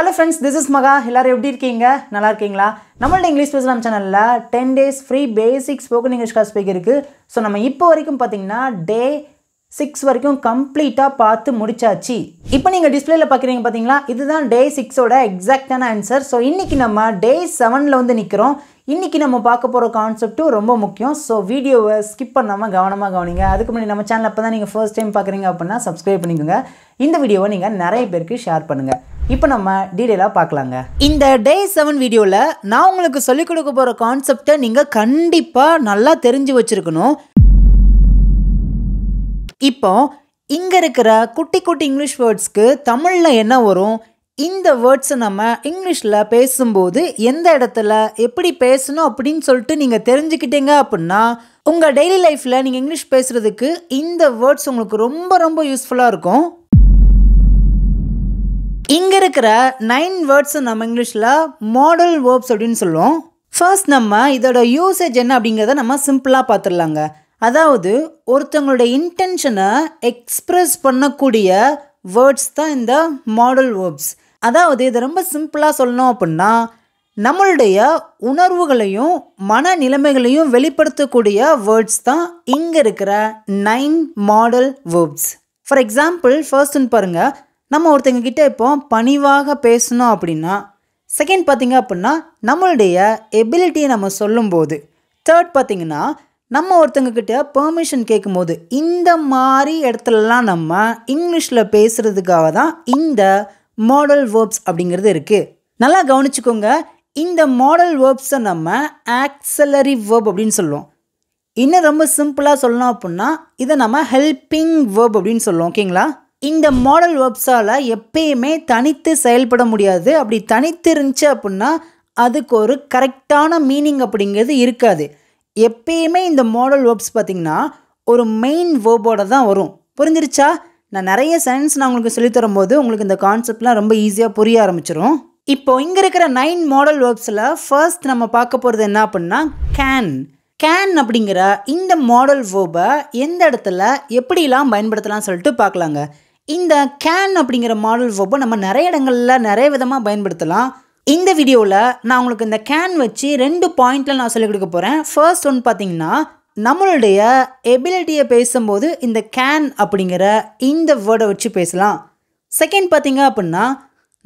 hello friends this is மகா எல்லோரும் எப்படி இருக்கீங்க நல்லா இருக்கீங்களா நம்மளோட இங்கிலீஷ் பேசலாம் சேனலில் ten days free basic spoken English class speak இருக்குது ஸோ நம்ம இப்போ வரைக்கும் பார்த்தீங்கன்னா டே சிக்ஸ் வரைக்கும் கம்ப்ளீட்டாக பார்த்து முடிச்சாச்சு இப்போ நீங்கள் டிஸ்பிளேல பார்க்குறீங்க பார்த்தீங்களா இதுதான் டே சிக்ஸோட எக்ஸாக்டான ஆன்சர் ஸோ இன்றைக்கி நம்ம டே செவனில் வந்து நிற்கிறோம் இன்றைக்கி நம்ம பார்க்க போகிற கான்செப்ட்டும் ரொம்ப முக்கியம் ஸோ வீடியோவை ஸ்கிப் பண்ணாமல் கவனமாக கவனிங்க அதுக்கு முன்னாடி நம்ம சேனல் அப்போ தான் நீங்கள் ஃபர்ஸ்ட் டைம் பார்க்குறீங்க அப்படின்னா சப்ஸ்கிரைப் பண்ணிக்கோங்க இந்த வீடியோவை நீங்கள் நிறைய பேருக்கு ஷேர் பண்ணுங்கள் இப்போ நம்ம டீடைலாக பார்க்கலாங்க இந்த டே செவன் வீடியோவில் நான் உங்களுக்கு சொல்லிக் கொடுக்க போகிற கான்செப்டை நீங்கள் கண்டிப்பாக நல்லா தெரிஞ்சு வச்சுருக்கணும் இப்போ இங்கே இருக்கிற குட்டி குட்டி இங்கிலீஷ் வேர்ட்ஸ்க்கு தமிழில் என்ன வரும் இந்த வேர்ட்ஸை நம்ம இங்கிலீஷில் பேசும்போது எந்த இடத்துல எப்படி பேசணும் அப்படின்னு சொல்லிட்டு நீங்கள் தெரிஞ்சுக்கிட்டீங்க அப்படின்னா உங்கள் டெய்லி லைஃப்பில் நீங்கள் இங்கிலீஷ் பேசுகிறதுக்கு இந்த வேர்ட்ஸ் உங்களுக்கு ரொம்ப ரொம்ப யூஸ்ஃபுல்லாக இருக்கும் இங்கே இருக்கிற நைன் வேர்ட்ஸை நம்ம இங்கிலீஷில் மாடல் வேர்ப்ஸ் அப்படின்னு சொல்லுவோம் ஃபர்ஸ்ட் நம்ம இதோட யூசேஜ் என்ன அப்படிங்கிறத நம்ம சிம்பிளாக பார்த்துடலாங்க அதாவது ஒருத்தவங்களோட இன்டென்ஷனை எக்ஸ்ப்ரெஸ் பண்ணக்கூடிய வேர்ட்ஸ் தான் இந்த மாடல் வேர்ப்ஸ் அதாவது இதை ரொம்ப சிம்பிளாக சொல்லணும் அப்படின்னா நம்மளுடைய உணர்வுகளையும் மன நிலைமைகளையும் வெளிப்படுத்தக்கூடிய வேர்ட்ஸ் தான் இங்கே இருக்கிற nine modal verbs for example ஃபர்ஸ்ட்னு பாருங்கள் நம்ம ஒருத்தங்க கிட்டே இப்போ பணிவாக பேசணும் அப்படின்னா செகண்ட் பார்த்திங்க அப்படின்னா நம்மளுடைய எபிலிட்டியை நம்ம சொல்லும்போது தேர்ட் பார்த்திங்கன்னா நம்ம கிட்டே பெர்மிஷன் கேட்கும்போது இந்த மாதிரி இடத்துலலாம் நம்ம இங்கிலீஷில் பேசுகிறதுக்காக தான் இந்த மாடல் வேர்ப்ஸ் அப்படிங்கிறது இருக்குது நல்லா கவனிச்சுக்கோங்க இந்த மாடல் வேர்ப்ஸை நம்ம ஆக்சலரி வேர்ப் அப்படின்னு சொல்லுவோம் இன்னும் ரொம்ப சிம்பிளாக சொல்லணும் அப்படின்னா இதை நம்ம ஹெல்பிங் வேர்ப் அப்படின்னு சொல்லுவோம் ஓகேங்களா இந்த மாடல் வெப்ஸால் எப்பயுமே தனித்து செயல்பட முடியாது அப்படி தனித்து இருந்துச்சு அப்படின்னா அதுக்கு ஒரு கரெக்டான மீனிங் அப்படிங்கிறது இருக்காது எப்பயுமே இந்த மாடல் வேர்ப்ஸ் பார்த்திங்கன்னா ஒரு மெயின் வேர்போட தான் வரும் புரிஞ்சிருச்சா நான் நிறைய சயின்ஸ் நான் உங்களுக்கு சொல்லித்தரும் போது உங்களுக்கு இந்த கான்செப்ட்லாம் ரொம்ப ஈஸியாக புரிய ஆரம்பிச்சிடும் இப்போ இங்கே இருக்கிற நைன் மாடல் வேர்ப்ஸில் ஃபர்ஸ்ட் நம்ம பார்க்க போகிறது என்ன அப்படின்னா கேன் கேன் அப்படிங்கிற இந்த மாடல் வேர்பை எந்த இடத்துல எப்படிலாம் பயன்படுத்தலாம்னு சொல்லிட்டு பார்க்கலாங்க இந்த கேன் அப்படிங்கிற மாடல் வெப்பை நம்ம நிறைய இடங்களில் நிறைய விதமாக பயன்படுத்தலாம் இந்த வீடியோவில் நான் உங்களுக்கு இந்த கேன் வச்சு ரெண்டு பாயிண்டில் நான் சொல்லிக் கொடுக்க போகிறேன் ஃபர்ஸ்ட் ஒன்று பார்த்தீங்கன்னா நம்மளுடைய எபிலிட்டியை பேசும்போது இந்த கேன் அப்படிங்கிற இந்த வேர்டை வச்சு பேசலாம் செகண்ட் பார்த்தீங்க அப்படின்னா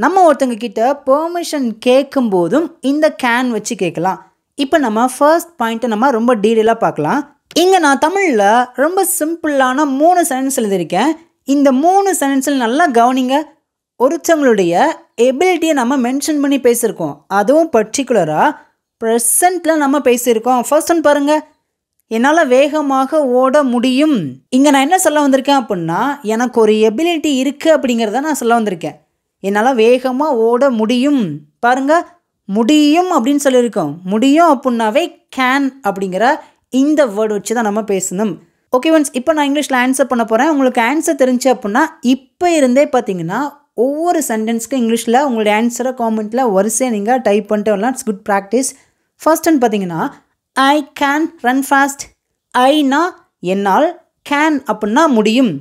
நம்ம ஒருத்தங்க கிட்ட பெர்மிஷன் கேட்கும் போதும் இந்த கேன் வச்சு கேட்கலாம் இப்போ நம்ம ஃபர்ஸ்ட் பாயிண்ட்டை நம்ம ரொம்ப டீட்டெயிலாக பார்க்கலாம் இங்கே நான் தமிழில் ரொம்ப சிம்பிளான மூணு சென்டென்ஸ் எழுதியிருக்கேன் இந்த மூணு சென்டென்ஸில் நல்லா கவனிங்க ஒருத்தவங்களுடைய எபிலிட்டியை நம்ம மென்ஷன் பண்ணி பேசியிருக்கோம் அதுவும் பர்டிகுலராக ப்ரெசண்ட்டில் நம்ம பேசியிருக்கோம் ஃபர்ஸ்ட் ஒன் பாருங்கள் என்னால் வேகமாக ஓட முடியும் இங்கே நான் என்ன சொல்ல வந்திருக்கேன் அப்படின்னா எனக்கு ஒரு எபிலிட்டி இருக்குது அப்படிங்கிறத நான் சொல்ல வந்திருக்கேன் என்னால் வேகமாக ஓட முடியும் பாருங்கள் முடியும் அப்படின்னு சொல்லியிருக்கோம் முடியும் அப்படின்னாவே கேன் அப்படிங்கிற இந்த வேர்டு வச்சு தான் நம்ம பேசணும் ஓகே ஒன்ஸ் இப்போ நான் இங்கிலீஷில் ஆன்சர் பண்ண போகிறேன் உங்களுக்கு ஆன்சர் தெரிஞ்சு அப்படின்னா இப்போ இருந்தே பார்த்தீங்கன்னா ஒவ்வொரு சென்டென்ஸ்க்கு இங்கிலீஷில் உங்களுடைய ஆன்சரை காமெண்ட்டில் வரிசையாக நீங்கள் டைப் பண்ணிட்டு வரலாம் இட்ஸ் குட் ப்ராக்டிஸ் ஃபர்ஸ்ட்னு பார்த்தீங்கன்னா ஐ கேன் ரன் ஃபாஸ்ட் ஐனா என்னால் கேன் அப்படின்னா முடியும்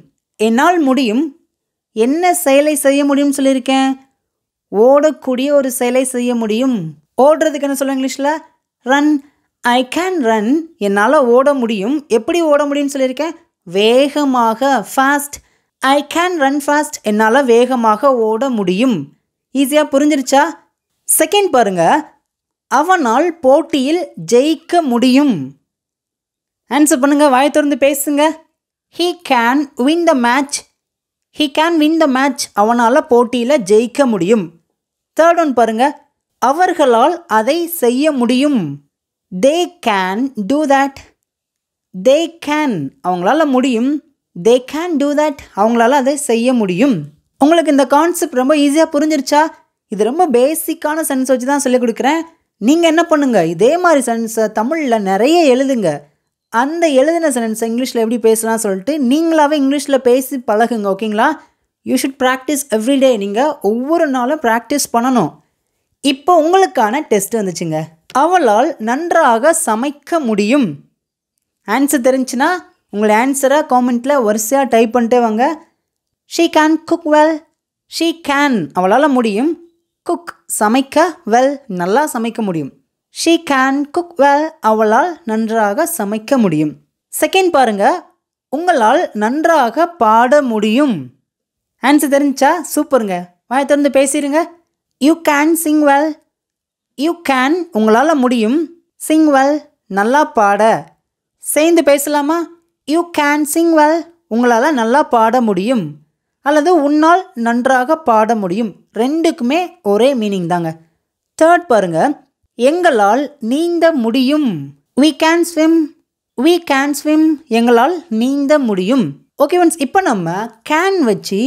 என்னால் முடியும் என்ன செயலை செய்ய முடியும்னு சொல்லியிருக்கேன் ஓடக்கூடிய ஒரு செயலை செய்ய முடியும் ஓடுறதுக்கு என்ன சொல்லுவேன் இங்கிலீஷில் ரன் ஐ கேன் ரன் என்னால் ஓட முடியும் எப்படி ஓட முடியும்னு சொல்லியிருக்கேன் வேகமாக fast I can run fast என்னால் வேகமாக ஓட முடியும் ஈஸியாக புரிஞ்சிருச்சா செகண்ட் பாருங்க அவனால் போட்டியில் ஜெயிக்க முடியும் ஆன்சர் பண்ணுங்க வாய் திறந்து பேசுங்க he can win the match he can win the match அவனால் போட்டியில் ஜெயிக்க முடியும் தேர்ட் ஒன் பாருங்க அவர்களால் அதை செய்ய முடியும் they can do that they can அவங்களால முடியும் தே கேன் டூ தட் அவங்களால அதை செய்ய முடியும் உங்களுக்கு இந்த கான்செப்ட் ரொம்ப ஈஸியாக புரிஞ்சிருச்சா இது ரொம்ப பேசிக்கான சென்ஸ் வச்சு தான் சொல்லிக் கொடுக்குறேன் நீங்கள் என்ன பண்ணுங்கள் இதே மாதிரி சென்ஸை தமிழில் நிறைய எழுதுங்க அந்த எழுதின சென்டென்ஸை இங்கிலீஷில் எப்படி பேசலாம் சொல்லிட்டு நீங்களாகவே இங்கிலீஷில் பேசி பழகுங்க ஓகேங்களா யூ ஷுட் ப்ராக்டிஸ் எவ்ரிடே நீங்கள் ஒவ்வொரு நாளும் ப்ராக்டிஸ் பண்ணணும் இப்போ உங்களுக்கான டெஸ்ட் வந்துச்சுங்க அவளால் நன்றாக சமைக்க முடியும் ஆன்சர் தெரிஞ்சுன்னா உங்களை ஆன்சராக காமெண்ட்டில் வரிசையாக டைப் பண்ணிட்டே வாங்க she can cook well she can அவளால் முடியும் குக் சமைக்க வெல் நல்லா சமைக்க முடியும் ஷீ கேன் குக் வெல் அவளால் நன்றாக சமைக்க முடியும் செகண்ட் பாருங்க உங்களால் நன்றாக பாட முடியும் ஆன்சர் தெரிஞ்சா சூப்பருங்க வாய் திறந்து பேசிடுங்க you can sing well you can உங்களால் முடியும் சிங் வெல் நல்லா பாட சேர்ந்து பேசலாமா யூ கேன் சிங் வெல் உங்களால் நல்லா பாட முடியும் அல்லது உன்னால் நன்றாக பாட முடியும் ரெண்டுக்குமே ஒரே மீனிங் தாங்க தேர்ட் பாருங்க எங்களால் நீந்த முடியும் we can swim we can swim எங்களால் நீந்த முடியும் ஓகே ஒன்ஸ் இப்போ நம்ம கேன் வச்சு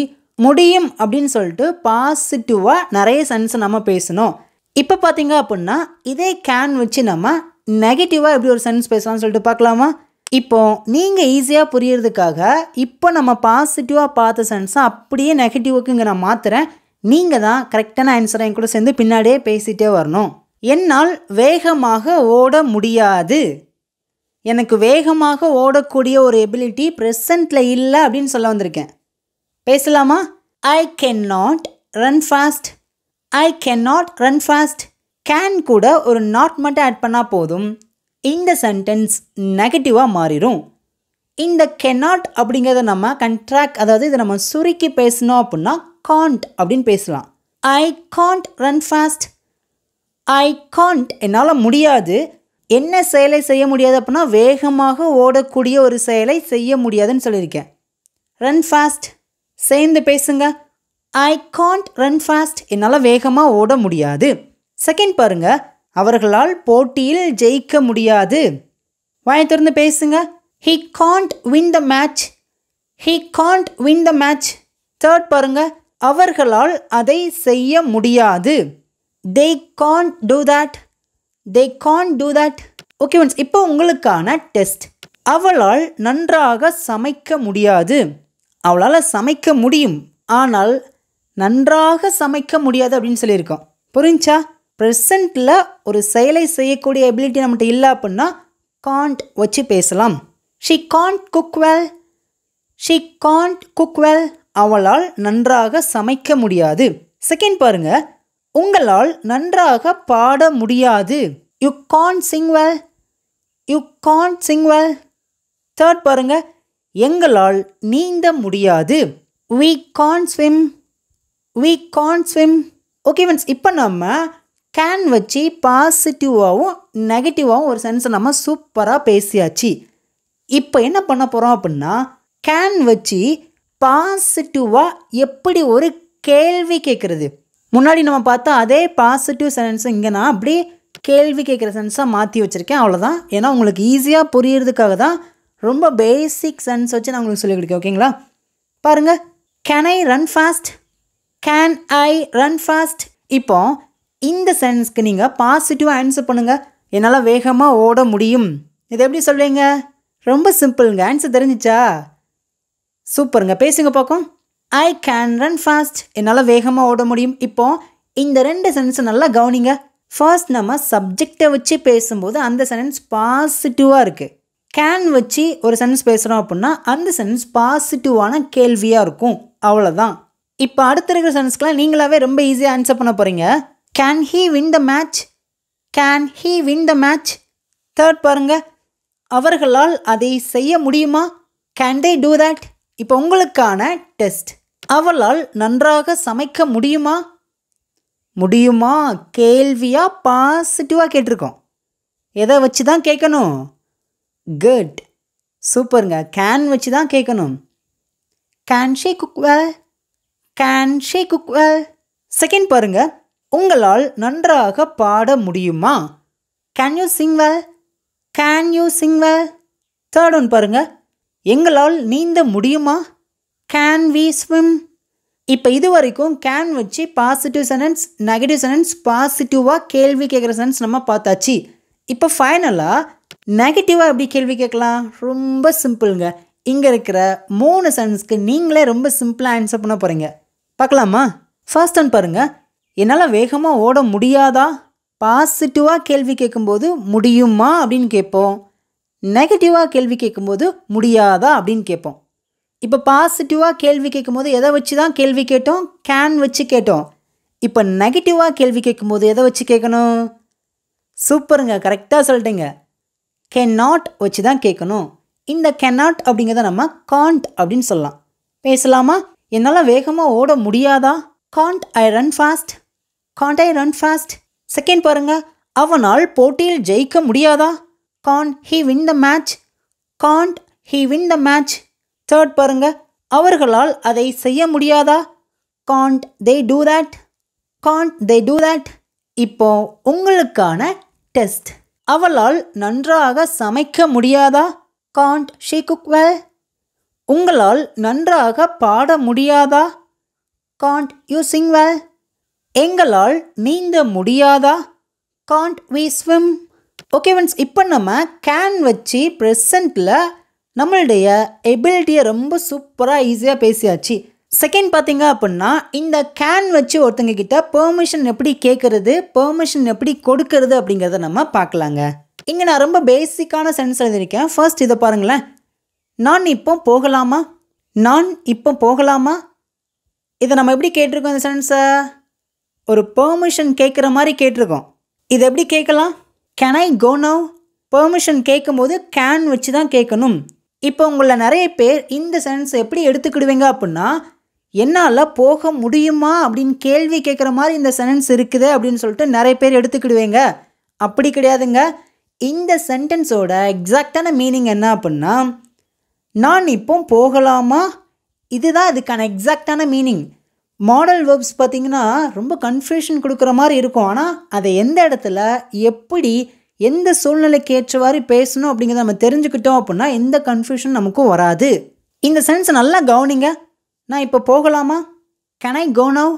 முடியும் அப்படின்னு சொல்லிட்டு பாசிட்டிவாக நிறைய சென்ஸ் நம்ம பேசணும் இப்போ பார்த்தீங்க அப்படின்னா இதே கேன் வச்சு நம்ம நெகட்டிவாக எப்படி ஒரு சென்ஸ் பேசலாம்னு சொல்லிட்டு பார்க்கலாமா இப்போ நீங்கள் ஈஸியாக புரியறதுக்காக இப்போ நம்ம பாசிட்டிவாக பார்த்த சென்ஸை அப்படியே நெகட்டிவுக்கு இங்கே நான் மாத்துறேன் நீங்கள் தான் கரெக்டான ஆன்சரை என் கூட சேர்ந்து பின்னாடியே பேசிகிட்டே வரணும் என்னால் வேகமாக ஓட முடியாது எனக்கு வேகமாக ஓடக்கூடிய ஒரு எபிலிட்டி ப்ரெசண்டில் இல்லை அப்படின்னு சொல்ல வந்திருக்கேன் பேசலாமா I can not run fast I can not run fast can கூட ஒரு நாட் மட்டும் ஆட் பண்ணால் போதும் இந்த சென்டென்ஸ் நெகட்டிவாக மாறிடும் இந்த கெனாட் அப்படிங்கிறத நம்ம கண்ட்ராக்ட் அதாவது இதை நம்ம சுருக்கி பேசணும் அப்படின்னா காண்ட் அப்படின்னு பேசலாம் I can't run fast I can't என்னால் முடியாது என்ன செயலை செய்ய முடியாது அப்படின்னா வேகமாக ஓடக்கூடிய ஒரு செயலை செய்ய முடியாதுன்னு சொல்லியிருக்கேன் ரன் ஃபாஸ்ட் சேர்ந்து பேசுங்கள் ஐ காண்ட் ரன் ஃபாஸ்ட் என்னால் வேகமாக ஓட முடியாது செகண்ட் பாருங்க அவர்களால் போட்டியில் ஜெயிக்க முடியாது வாயை திறந்து பேசுங்க he can't win the match he can't win the match third பாருங்க அவர்களால் அதை செய்ய முடியாது they can't do that they can't do that okay once இப்போ உங்களுக்கான டெஸ்ட் அவளால் நன்றாக சமைக்க முடியாது அவளால் சமைக்க முடியும் ஆனால் நன்றாக சமைக்க முடியாது அப்படின்னு சொல்லியிருக்கோம் புரிஞ்சா ப்ரெசண்ட்டில் ஒரு செயலை செய்யக்கூடிய எபிலிட்டி நம்மகிட்ட இல்லை அப்படின்னா காண்ட் வச்சு பேசலாம் she can't cook well she can't cook well அவளால் நன்றாக சமைக்க முடியாது செகண்ட் பாருங்க உங்களால் நன்றாக பாட முடியாது you can't sing well you can't sing well third பாருங்க எங்களால் நீந்த முடியாது we can't swim we can't swim okay friends இப்போ நம்ம கேன் வச்சு பாசிட்டிவாகவும் நெகட்டிவாகவும் ஒரு சென்ஸை நம்ம சூப்பராக பேசியாச்சு இப்போ என்ன பண்ண போகிறோம் அப்படின்னா கேன் வச்சு பாசிட்டிவாக எப்படி ஒரு கேள்வி கேட்குறது முன்னாடி நம்ம பார்த்தா அதே பாசிட்டிவ் சென்ஸ் இங்கே நான் அப்படி கேள்வி கேட்குற சென்ஸாக மாற்றி வச்சுருக்கேன் அவ்வளோதான் ஏன்னா உங்களுக்கு ஈஸியாக புரியறதுக்காக தான் ரொம்ப பேசிக் சென்ஸ் வச்சு நான் உங்களுக்கு சொல்லிக் கொடுக்கேன் ஓகேங்களா பாருங்கள் can I run fast can I run fast இப்போ இந்த சென்ஸ்க்கு நீங்கள் பாசிட்டிவாக ஆன்சர் பண்ணுங்கள் என்னால் வேகமாக ஓட முடியும் இதை எப்படி சொல்வீங்க ரொம்ப சிம்பிளுங்க ஆன்சர் தெரிஞ்சிச்சா சூப்பருங்க பேசுங்க பார்க்கும் ஐ கேன் ரன் ஃபாஸ்ட் என்னால் வேகமாக ஓட முடியும் இப்போது இந்த ரெண்டு சென்ஸை நல்லா கவனிங்க ஃபர்ஸ்ட் நம்ம சப்ஜெக்டை வச்சு பேசும்போது அந்த சென்டென்ஸ் பாசிட்டிவாக இருக்குது கேன் வச்சு ஒரு சென்டென்ஸ் பேசுகிறோம் அப்படின்னா அந்த சென்டென்ஸ் பாசிட்டிவான கேள்வியாக இருக்கும் அவ்வளோதான் இப்போ அடுத்த இருக்கிற சன்ஸ்க்கெலாம் நீங்களாவே ரொம்ப ஈஸியாக ஆன்சர் பண்ண போகிறீங்க can he win the match can he win the match third பாருங்கள் அவர்களால் அதை செய்ய முடியுமா கேன் தே டூ தட் இப்போ உங்களுக்கான டெஸ்ட் அவளால் நன்றாக சமைக்க முடியுமா முடியுமா கேள்வியாக பாசிட்டிவாக கேட்டிருக்கோம் எதை வச்சு தான் கேட்கணும் குட் சூப்பருங்க கேன் வச்சு தான் கேட்கணும் can she cook well can she cook well second பாருங்க உங்களால் நன்றாக பாட முடியுமா can you sing well can you sing well third one பாருங்க எங்களால் நீந்த முடியுமா கேன் வி ஸ்விம் இப்போ இது வரைக்கும் கேன் வச்சு பாசிட்டிவ் சென்டென்ஸ் நெகட்டிவ் சென்டென்ஸ் பாசிட்டிவாக கேள்வி கேட்குற சென்டென்ஸ் நம்ம பார்த்தாச்சு இப்போ ஃபைனலாக நெகட்டிவாக எப்படி கேள்வி கேட்கலாம் ரொம்ப சிம்பிளுங்க இங்கே இருக்கிற மூணு சென்டென்ஸ்க்கு நீங்களே ரொம்ப சிம்பிளாக ஆன்சர் பண்ண போகிறீங்க பார்க்கலாமா ஃபர்ஸ்ட் ஒன் பாருங்கள் என்னால் வேகமாக ஓட முடியாதா பாசிட்டிவாக கேள்வி கேட்கும்போது முடியுமா அப்படின்னு கேட்போம் நெகட்டிவாக கேள்வி கேட்கும்போது முடியாதா அப்படின்னு கேட்போம் இப்போ பாசிட்டிவாக கேள்வி கேட்கும்போது எதை வச்சு தான் கேள்வி கேட்டோம் கேன் வச்சு கேட்டோம் இப்போ நெகட்டிவாக கேள்வி கேட்கும்போது எதை வச்சு கேட்கணும் சூப்பருங்க கரெக்டாக சொல்லிட்டேங்க கேன் நாட் வச்சு தான் கேட்கணும் இந்த கேன் நாட் அப்படிங்கிறத நம்ம காண்ட் அப்படின்னு சொல்லலாம் பேசலாமா என்னால் வேகமாக ஓட முடியாதா can't I run fast can't I run fast second பாருங்க அவனால் போட்டியில் ஜெயிக்க முடியாதா can't he win the match can't he win the match third பாருங்க அவர்களால் அதை செய்ய முடியாதா can't they do that can't they do that இப்போ உங்களுக்கான டெஸ்ட் அவளால் நன்றாக சமைக்க முடியாதா காண்ட் ஷீ குக் வெல் உங்களால் நன்றாக பாட முடியாதா காண்ட் யூ சிங் வெல் எங்களால் நீந்த முடியாதா can't we swim okay friends இப்போ நம்ம கேன் வச்சு ப்ரெசண்ட்டில் நம்மளுடைய எபிலிட்டியை ரொம்ப சூப்பராக ஈஸியாக பேசியாச்சு செகண்ட் பார்த்தீங்க அப்படின்னா இந்த கேன் வச்சு ஒருத்தங்க கிட்ட பெர்மிஷன் எப்படி கேட்குறது பெர்மிஷன் எப்படி கொடுக்கறது அப்படிங்கிறத நம்ம பார்க்கலாங்க இங்கே நான் ரொம்ப பேசிக்கான சென்ஸ் எழுதியிருக்கேன் ஃபர்ஸ்ட் இதை பாருங்களேன் நான் இப்போ போகலாமா நான் இப்போ போகலாமா இதை நம்ம எப்படி கேட்டிருக்கோம் இந்த சென்டென்ஸை ஒரு பெர்மிஷன் கேட்குற மாதிரி கேட்டிருக்கோம் இதை எப்படி கேட்கலாம் can I go now permission கேட்கும்போது கேன் வச்சு தான் கேட்கணும் இப்போ உங்களை நிறைய பேர் இந்த சென்ஸை எப்படி எடுத்துக்கிடுவீங்க அப்படின்னா என்னால் போக முடியுமா அப்படின்னு கேள்வி கேட்குற மாதிரி இந்த சென்டென்ஸ் இருக்குது அப்படின்னு சொல்லிட்டு நிறைய பேர் எடுத்துக்கிடுவீங்க அப்படி கிடையாதுங்க இந்த சென்டென்ஸோட எக்ஸாக்டான மீனிங் என்ன அப்படின்னா நான் இப்போ போகலாமா இதுதான் அதுக்கான எக்ஸாக்டான மீனிங் மாடல் வேர்ப்ஸ் பார்த்திங்கன்னா ரொம்ப கன்ஃபியூஷன் கொடுக்குற மாதிரி இருக்கும் ஆனால் அதை எந்த இடத்துல எப்படி எந்த சூழ்நிலைக்கு ஏற்றவாறு பேசணும் அப்படிங்கிறத நம்ம தெரிஞ்சுக்கிட்டோம் அப்படின்னா எந்த கன்ஃபியூஷன் நமக்கும் வராது இந்த சென்ஸ் நல்லா கவனிங்க நான் இப்போ போகலாமா can I go now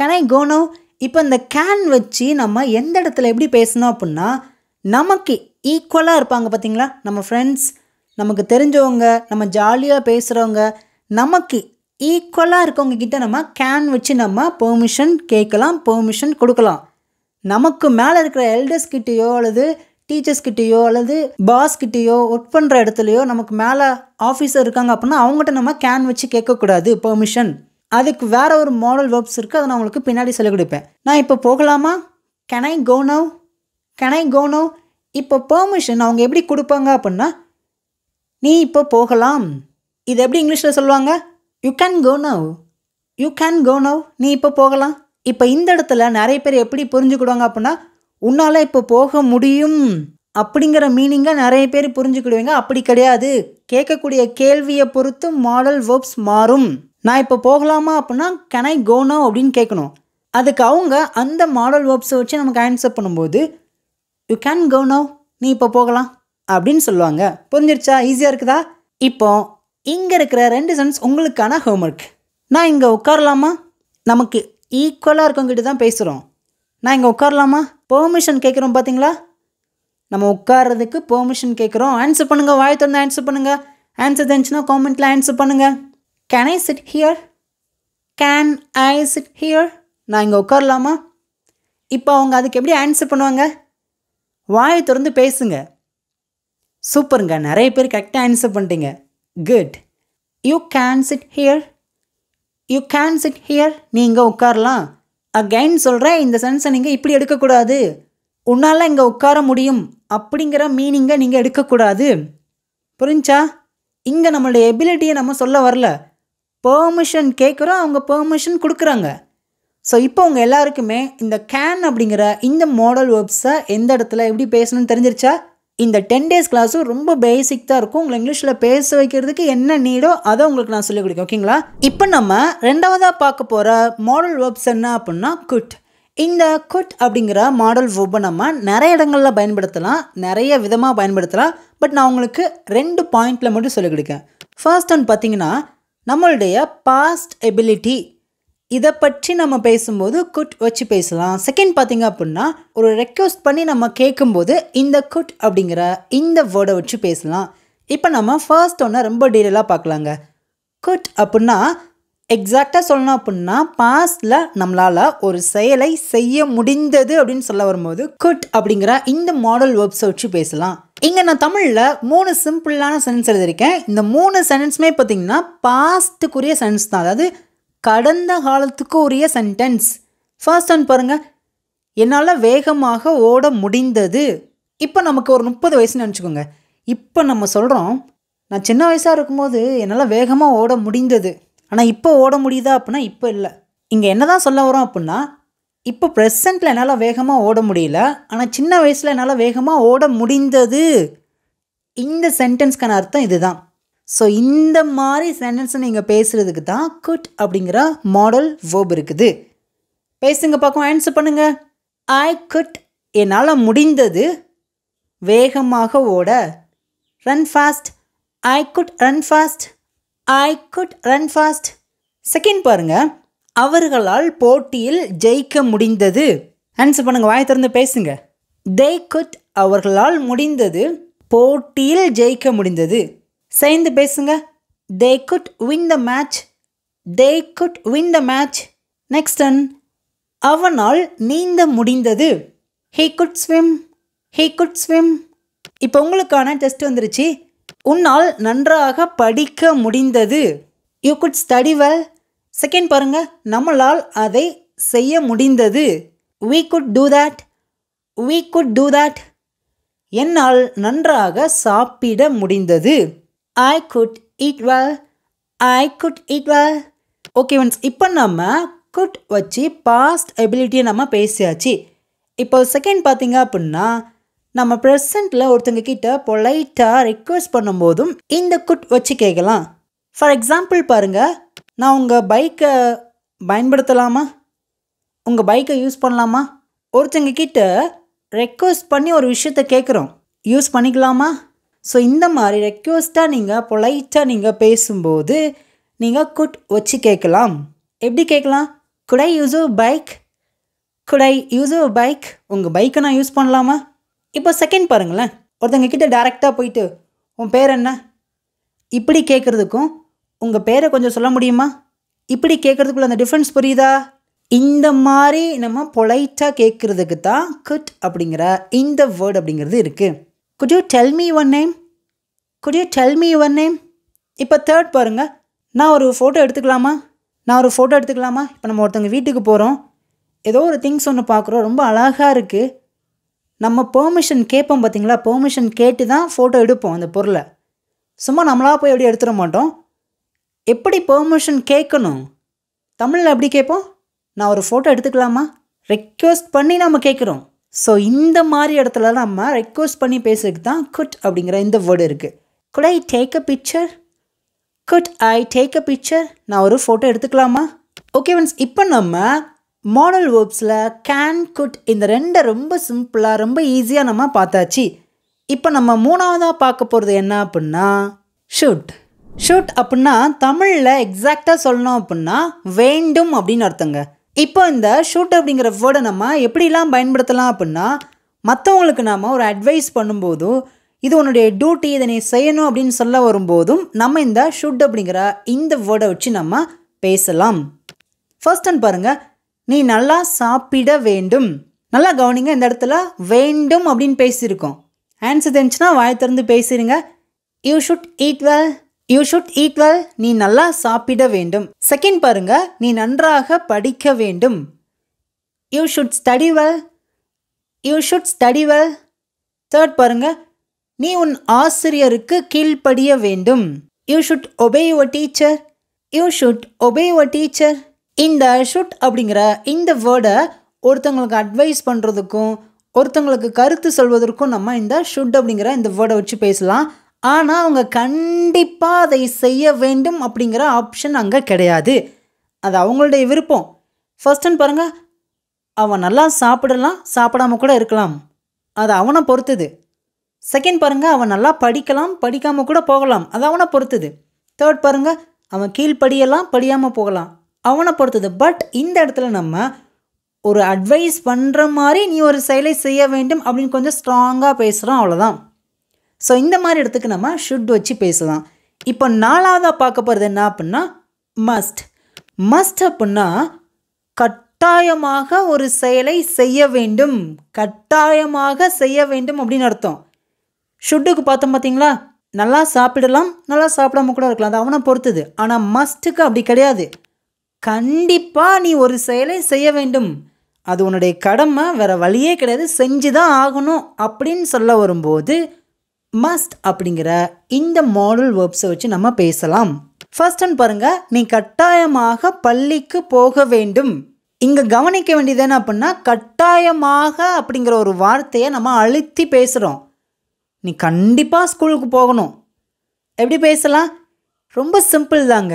can I go இப்போ இந்த கேன் வச்சு நம்ம எந்த இடத்துல எப்படி பேசணும் அப்படின்னா நமக்கு ஈக்குவலாக இருப்பாங்க பார்த்தீங்களா நம்ம ஃப்ரெண்ட்ஸ் நமக்கு தெரிஞ்சவங்க நம்ம ஜாலியாக பேசுகிறவங்க நமக்கு ஈக்குவலாக இருக்கவங்க கிட்டே நம்ம கேன் வச்சு நம்ம பெர்மிஷன் கேட்கலாம் பெர்மிஷன் கொடுக்கலாம் நமக்கு மேலே இருக்கிற எல்டர்ஸ் கிட்டேயோ அல்லது டீச்சர்ஸ் கிட்டேயோ அல்லது பாஸ் கிட்டேயோ ஒர்க் பண்ணுற இடத்துலையோ நமக்கு மேலே ஆஃபீஸர் இருக்காங்க அப்படின்னா அவங்ககிட்ட நம்ம கேன் வச்சு கேட்கக்கூடாது பெர்மிஷன் அதுக்கு வேறு ஒரு மாடல் வேர்ப்ஸ் இருக்குது அதை நான் உங்களுக்கு பின்னாடி சொல்லிக் கொடுப்பேன் நான் இப்போ போகலாமா கெனை ஐ கெனை நவ் இப்போ பெர்மிஷன் அவங்க எப்படி கொடுப்பாங்க அப்படின்னா நீ இப்போ போகலாம் இது எப்படி இங்கிலீஷில் சொல்லுவாங்க you can go now you can go now நீ இப்போ போகலாம் இப்போ இந்த இடத்துல நிறைய பேர் எப்படி புரிஞ்சுக்கிடுவாங்க அப்படின்னா உன்னால் இப்போ போக முடியும் அப்படிங்கிற மீனிங்கை நிறைய பேர் புரிஞ்சுக்கிடுவீங்க அப்படி கிடையாது கேட்கக்கூடிய கேள்வியை பொறுத்து மாடல் வேர்ப்ஸ் மாறும் நான் இப்போ போகலாமா அப்படின்னா கேன் ஐ கோ நவ் அப்படின்னு கேட்கணும் அதுக்கு அவங்க அந்த மாடல் வேர்ப்ஸை வச்சு நமக்கு ஆன்சர் பண்ணும்போது யூ கேன் கோ நவ் நீ இப்போ போகலாம் அப்படின்னு சொல்லுவாங்க புரிஞ்சிருச்சா ஈஸியாக இருக்குதா இப்போ இங்கே இருக்கிற ரெண்டு சென்ஸ் உங்களுக்கான ஹோம்ஒர்க் நான் இங்கே உட்காரலாமா நமக்கு ஈக்குவலாக இருக்கவங்கிட்ட தான் பேசுகிறோம் நான் இங்கே உட்காரலாமா பெர்மிஷன் கேட்குறோம் பார்த்தீங்களா நம்ம உட்காரதுக்கு பெர்மிஷன் கேட்குறோம் ஆன்சர் பண்ணுங்கள் வாய் திறந்து ஆன்சர் பண்ணுங்கள் ஆன்சர் தெரிஞ்சுன்னா காமெண்ட்டில் ஆன்சர் பண்ணுங்கள் can I sit here can I sit here நான் இங்கே உட்காரலாமா இப்போ அவங்க அதுக்கு எப்படி ஆன்சர் பண்ணுவாங்க வாயை திறந்து பேசுங்க சூப்பருங்க நிறைய பேர் கரெக்டாக ஆன்சர் பண்ணிட்டீங்க good you can sit here you can sit here நீங்கள் உட்காரலாம் அகைன் சொல்கிறேன் இந்த சென்ஸை நீங்கள் இப்படி எடுக்கக்கூடாது உன்னால் இங்கே உட்கார முடியும் அப்படிங்கிற மீனிங்கை நீங்கள் எடுக்கக்கூடாது புரிஞ்சா இங்கே நம்மளுடைய எபிலிட்டியை நம்ம சொல்ல வரல பெர்மிஷன் கேட்குறோம் அவங்க பெர்மிஷன் கொடுக்குறாங்க ஸோ இப்போ உங்கள் எல்லாருக்குமே இந்த கேன் அப்படிங்கிற இந்த மாடல் வேர்ப்ஸை எந்த இடத்துல எப்படி பேசணும்னு தெரிஞ்சிருச்சா இந்த டென் டேஸ் கிளாஸும் ரொம்ப பேசிக் தான் இருக்கும் உங்களை இங்கிலீஷில் பேச வைக்கிறதுக்கு என்ன நீடோ அதை உங்களுக்கு நான் சொல்லிக் கொடுக்கேன் ஓகேங்களா இப்போ நம்ம ரெண்டாவதாக பார்க்க போகிற மாடல் வேர்ப்ஸ் என்ன அப்படின்னா குட் இந்த குட் அப்படிங்கிற மாடல் வேர்பை நம்ம நிறைய இடங்களில் பயன்படுத்தலாம் நிறைய விதமாக பயன்படுத்தலாம் பட் நான் உங்களுக்கு ரெண்டு பாயிண்டில் மட்டும் சொல்லிக் கொடுக்கேன் ஃபர்ஸ்ட் ஒன் பார்த்தீங்கன்னா நம்மளுடைய பாஸ்ட் எபிலிட்டி இதை பற்றி நம்ம பேசும்போது குட் வச்சு பேசலாம் செகண்ட் பார்த்தீங்க அப்படின்னா ஒரு ரெக்வஸ்ட் பண்ணி நம்ம கேட்கும்போது இந்த குட் அப்படிங்கிற இந்த வேர்டை வச்சு பேசலாம் இப்போ நம்ம ஃபர்ஸ்ட் ஒன்று ரொம்ப டீட்டெயிலாக பார்க்கலாங்க குட் அப்படின்னா எக்ஸாக்டாக சொல்லணும் அப்படின்னா பாஸ்டில் நம்மளால் ஒரு செயலை செய்ய முடிந்தது அப்படின்னு சொல்ல வரும்போது குட் அப்படிங்கிற இந்த மாடல் வேர்ப்ஸை வச்சு பேசலாம் இங்கே நான் தமிழில் மூணு சிம்பிளான சென்டென்ஸ் எழுதியிருக்கேன் இந்த மூணு சென்டென்ஸுமே பார்த்தீங்கன்னா பாஸ்ட்டுக்குரிய சென்டென்ஸ் தான் அதாவது கடந்த காலத்துக்கு உரிய சென்டென்ஸ் ஃபர்ஸ்ட் ஒன் பாருங்கள் என்னால் வேகமாக ஓட முடிந்தது இப்போ நமக்கு ஒரு முப்பது வயசுன்னு நினச்சிக்கோங்க இப்போ நம்ம சொல்கிறோம் நான் சின்ன வயசாக இருக்கும்போது என்னால் வேகமாக ஓட முடிந்தது ஆனால் இப்போ ஓட முடியுதா அப்படின்னா இப்போ இல்லை இங்கே என்ன தான் சொல்ல வரோம் அப்படின்னா இப்போ ப்ரெசண்ட்டில் என்னால் வேகமாக ஓட முடியல ஆனால் சின்ன வயசில் என்னால் வேகமாக ஓட முடிந்தது இந்த சென்டென்ஸ்க்கான அர்த்தம் இதுதான் ஸோ இந்த மாதிரி சென்டென்ஸை நீங்கள் பேசுகிறதுக்கு தான் குட் அப்படிங்கிற மாடல் வேர்ப் இருக்குது பேசுங்க பக்கம் ஆன்சர் பண்ணுங்கள் ஐ குட் என்னால் முடிந்தது வேகமாக ஓட run fast I could run fast I could run fast second பாருங்கள் அவர்களால் போட்டியில் ஜெயிக்க முடிந்தது ஆன்சர் பண்ணுங்கள் வாய் திறந்து பேசுங்க தே குட் அவர்களால் முடிந்தது போட்டியில் ஜெயிக்க முடிந்தது சேர்ந்து பேசுங்க they could win the match they could win the match next one அவனால் நீந்த முடிந்தது he could swim he could swim இப்போ உங்களுக்கான டெஸ்ட் வந்துருச்சு உன்னால் நன்றாக படிக்க முடிந்தது you could study well second பாருங்கள் நம்மளால் அதை செய்ய முடிந்தது we could do that we could do that என்னால் நன்றாக சாப்பிட முடிந்தது I could eat well I could eat well okay once இப்போ நம்ம குட் வச்சு பாஸ்ட் எபிலிட்டியை நம்ம பேசியாச்சு இப்போ செகண்ட் பார்த்தீங்க அப்படின்னா நம்ம ப்ரெசண்ட்டில் ஒருத்தங்க கிட்ட பொலைட்டாக ரெக்வஸ்ட் பண்ணும்போதும் இந்த குட் வச்சு கேட்கலாம் ஃபார் எக்ஸாம்பிள் பாருங்கள் நான் உங்கள் பைக்கை பயன்படுத்தலாமா உங்கள் பைக்கை யூஸ் பண்ணலாமா ஒருத்தங்க கிட்ட ரெக்வஸ்ட் பண்ணி ஒரு விஷயத்த கேட்குறோம் யூஸ் பண்ணிக்கலாமா ஸோ இந்த மாதிரி ரெக்வஸ்ட்டாக நீங்கள் பொலைட்டாக நீங்கள் பேசும்போது நீங்கள் குட் வச்சு கேட்கலாம் எப்படி கேட்கலாம் could I use bike could I use bike உங்கள் பைக்கை நான் யூஸ் பண்ணலாமா இப்போ செகண்ட் பாருங்களேன் ஒருத்தங்க கிட்டே டேரெக்டாக போயிட்டு உன் பேர் என்ன இப்படி கேட்குறதுக்கும் உங்கள் பேரை கொஞ்சம் சொல்ல முடியுமா இப்படி கேட்குறதுக்குள்ள அந்த டிஃப்ரென்ஸ் புரியுதா இந்த மாதிரி நம்ம பொலைட்டாக கேட்குறதுக்கு தான் குட் அப்படிங்கிற இந்த வேர்டு அப்படிங்கிறது இருக்குது could you tell me your name could you tell me your name இப்போ தேர்ட் பாருங்கள் நான் ஒரு ஃபோட்டோ எடுத்துக்கலாமா நான் ஒரு ஃபோட்டோ எடுத்துக்கலாமா இப்போ நம்ம ஒருத்தவங்க வீட்டுக்கு போகிறோம் ஏதோ ஒரு திங்ஸ் ஒன்று பார்க்குறோம் ரொம்ப அழகாக இருக்குது நம்ம பெர்மிஷன் கேட்போம் பார்த்தீங்களா பெர்மிஷன் கேட்டு தான் ஃபோட்டோ எடுப்போம் அந்த பொருளை சும்மா நம்மளாக போய் எப்படி எடுத்துட மாட்டோம் எப்படி பெர்மிஷன் கேட்கணும் தமிழில் எப்படி கேட்போம் நான் ஒரு ஃபோட்டோ எடுத்துக்கலாமா ரெக்வஸ்ட் பண்ணி நம்ம கேட்குறோம் ஸோ இந்த மாதிரி இடத்துல நம்ம ரெக்வஸ்ட் பண்ணி பேசுறதுக்கு தான் குட் அப்படிங்கிற இந்த வேர்டு இருக்குது could I take a picture could I take a picture நான் ஒரு ஃபோட்டோ எடுத்துக்கலாமா ஓகே மீன்ஸ் இப்போ நம்ம மாடல் வேர்ப்ஸில் கேன் குட் இந்த ரெண்டை ரொம்ப சிம்பிளாக ரொம்ப ஈஸியாக நம்ம பார்த்தாச்சு இப்போ நம்ம மூணாவதாக பார்க்க போகிறது என்ன அப்படின்னா ஷூட் ஷூட் அப்படின்னா தமிழில் எக்ஸாக்டாக சொல்லணும் அப்படின்னா வேண்டும் அப்படின்னு அர்த்தங்க இப்போ இந்த ஷூட் அப்படிங்கிற வேர்டை நம்ம எப்படிலாம் பயன்படுத்தலாம் அப்படின்னா மற்றவங்களுக்கு நாம் ஒரு அட்வைஸ் பண்ணும்போதும் இது உன்னுடைய டியூட்டி இதை நீ செய்யணும் அப்படின்னு சொல்ல வரும்போதும் நம்ம இந்த ஷூட் அப்படிங்கிற இந்த வேர்டை வச்சு நம்ம பேசலாம் ஃபர்ஸ்ட் அண்ட் பாருங்கள் நீ நல்லா சாப்பிட வேண்டும் நல்லா கவனிங்க இந்த இடத்துல வேண்டும் அப்படின்னு பேசியிருக்கோம் ஆன்சர் தெரிஞ்சுன்னா வாய் திறந்து பேசிடுங்க you should eat well you should eat well நீ நல்லா சாப்பிட வேண்டும் செகண்ட் பாருங்க நீ நன்றாக படிக்க வேண்டும் you should study well you should study well third பாருங்க நீ உன் ஆசிரியருக்கு கீழ்ப்படிய வேண்டும் you should obey your teacher you should obey your teacher இந்த ஷுட் அப்படிங்கிற இந்த வேர்டை ஒருத்தவங்களுக்கு அட்வைஸ் பண்ணுறதுக்கும் ஒருத்தவங்களுக்கு கருத்து சொல்வதற்கும் நம்ம இந்த ஷுட் அப்படிங்கிற இந்த வேர்டை வச்சு பேசலாம் ஆனால் அவங்க கண்டிப்பாக அதை செய்ய வேண்டும் அப்படிங்கிற ஆப்ஷன் அங்கே கிடையாது அது அவங்களுடைய விருப்பம் ஃபஸ்ட்டுன்னு பாருங்கள் அவன் நல்லா சாப்பிடலாம் சாப்பிடாம கூட இருக்கலாம் அது அவனை பொறுத்துது செகண்ட் பாருங்கள் அவன் நல்லா படிக்கலாம் படிக்காமல் கூட போகலாம் அது அவனை பொறுத்துது தேர்ட் பாருங்கள் அவன் படியெல்லாம் படியாமல் போகலாம் அவனை பொறுத்தது பட் இந்த இடத்துல நம்ம ஒரு அட்வைஸ் பண்ணுற மாதிரி நீ ஒரு செயலை செய்ய வேண்டும் அப்படின்னு கொஞ்சம் ஸ்ட்ராங்காக பேசுகிறோம் அவ்வளோதான் ஸோ இந்த மாதிரி இடத்துக்கு நம்ம ஷுட் வச்சு பேசலாம் இப்போ நாலாவதாக பார்க்க போகிறது என்ன அப்படின்னா மஸ்ட் மஸ்ட் அப்படின்னா கட்டாயமாக ஒரு செயலை செய்ய வேண்டும் கட்டாயமாக செய்ய வேண்டும் அப்படின்னு அர்த்தம் ஷுட்டுக்கு பார்த்தோம் பார்த்தீங்களா நல்லா சாப்பிடலாம் நல்லா சாப்பிடாம கூட இருக்கலாம் அது அவனை பொறுத்தது ஆனால் மஸ்ட்டுக்கு அப்படி கிடையாது கண்டிப்பாக நீ ஒரு செயலை செய்ய வேண்டும் அது உன்னுடைய கடமை வேறு வழியே கிடையாது செஞ்சு தான் ஆகணும் அப்படின்னு சொல்ல வரும்போது மஸ்ட் அப்படிங்கிற இந்த மாடல் வேர்ப்ஸை வச்சு நம்ம பேசலாம் ஃபர்ஸ்ட் அண்ட் பாருங்கள் நீ கட்டாயமாக பள்ளிக்கு போக வேண்டும் இங்கே கவனிக்க வேண்டியது என்ன அப்படின்னா கட்டாயமாக அப்படிங்கிற ஒரு வார்த்தையை நம்ம அழுத்தி பேசுகிறோம் நீ கண்டிப்பாக ஸ்கூலுக்கு போகணும் எப்படி பேசலாம் ரொம்ப சிம்பிள் தாங்க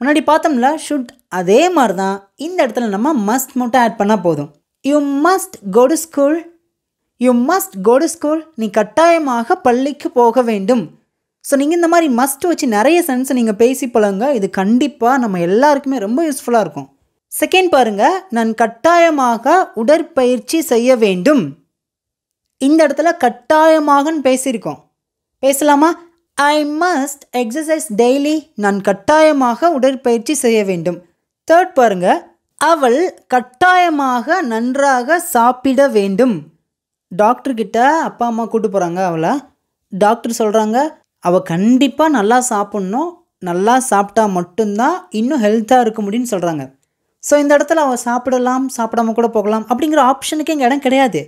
முன்னாடி பார்த்தோம்ல ஷுட் அதே மாதிரி தான் இந்த இடத்துல நம்ம மஸ்ட் மட்டும் ஆட் பண்ணால் போதும் you must go to school you must go to school நீ கட்டாயமாக பள்ளிக்கு போக வேண்டும் ஸோ நீங்கள் இந்த மாதிரி மஸ்ட் வச்சு நிறைய சென்ஸை நீங்கள் பேசி பழங்க இது கண்டிப்பாக நம்ம எல்லாருக்குமே ரொம்ப யூஸ்ஃபுல்லாக இருக்கும் செகண்ட் பாருங்கள் நான் கட்டாயமாக உடற்பயிற்சி செய்ய வேண்டும் இந்த இடத்துல கட்டாயமாகன்னு பேசியிருக்கோம் பேசலாமா ஐ மஸ்ட் எக்ஸசைஸ் டெய்லி நான் கட்டாயமாக உடற்பயிற்சி செய்ய வேண்டும் தேர்ட் பாருங்கள் அவள் கட்டாயமாக நன்றாக சாப்பிட வேண்டும் டாக்டர்கிட்ட அப்பா அம்மா கூட்டு போகிறாங்க அவளை டாக்டர் சொல்கிறாங்க அவள் கண்டிப்பாக நல்லா சாப்பிட்ணும் நல்லா சாப்பிட்டா மட்டும்தான் இன்னும் ஹெல்த்தாக இருக்க முடியும்னு சொல்கிறாங்க ஸோ இந்த இடத்துல அவள் சாப்பிடலாம் சாப்பிடாம கூட போகலாம் அப்படிங்கிற ஆப்ஷனுக்கு இங்கே இடம் கிடையாது